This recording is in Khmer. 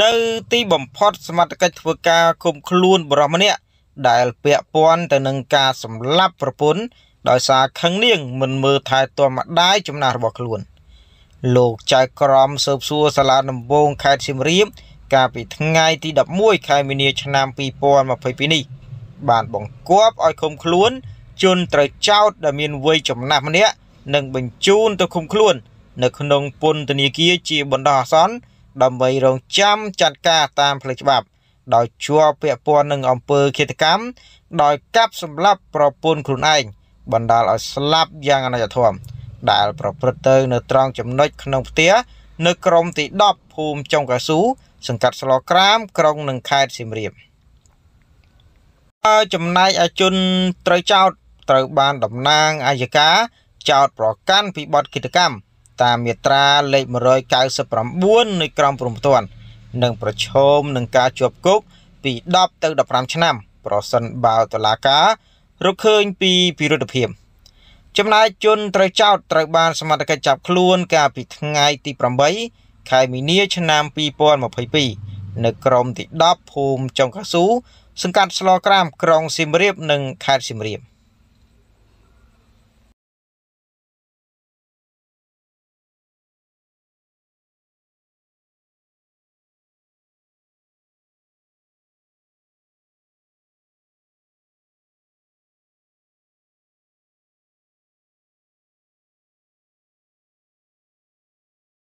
នៅទីបំផុតសមត្ថកិច្ចធ្វើការឃុំខ្លួនបរិសម្នាក់ដែលពាក់ព័ន្ធទៅនឹងការសម្លាប់ប្រពន្ធដោយសារខឹងនាងមិនមើលថែទាំម្ដាយចំណាស់របស់ខ្លួនលោកចៅក្រមស៊ើបសួរសាលាដំបងខេត្តសៀមរាបកាលពីថ្ងៃទី11ខែមីនាឆ្នាំ2022នេះ បានបង្គាប់ឲ្យឃុំខ្លួន ជនត្រូវចោទដែលមានវ័យចំណាស់ម្នាក់និងបញ្ជូនទៅឃុំខ្លួន នៅក្នុងពន្ធនាគារជាបណ្ដោះអាសន្នដើម្បីរងចាំចាត់ការតាមផ្លូវច្បាប់ដោយជាប់ពាក់ព័ន្ធនឹងអំពើឃាតកម្មដោយកាប់សម្លាប់ប្រពន្ធខ្លួនឯងបណ្ដាលឲ្យស្លាប់យ៉ាងអនាធធម៌ដែល ប្រព្រឹត្តទៅ នៅត្រង់ចំណុចក្នុងផ្ទះនៅក្រមទី10ភូមិចុងកៅស៊ូសង្កាត់ស្លក្រាម ក្រុងនឹងខេត្តសៀមរាបចំណែកអជនត្រូវចោតត្រូវបានតំណាងអាយកាចោតប្រកាន់ពីបទគិតកម្មតាមមាត្រាលេខ199នៃក្រមព្រំព្ទាននិងប្រឈមនឹងការជាប់គុកពី10ទៅ15ឆ្នាំ ប្រសិនបើតុលាការរកឃើញពីពិរុទ្ធភាពចំណែកជនត្រូវចោទត្រូវបានសមត្ថកិច្ចចាប់ខ្លួនកាលពីថ្ងៃទី8ខែមីនាឆ្នាំ2022នៅ ក្រមទី10ភូមិចុងកស៊ូសង្កាត់ស្លក្រាម ក្រុងសៀមរាបនិងខេត្តសៀមរាប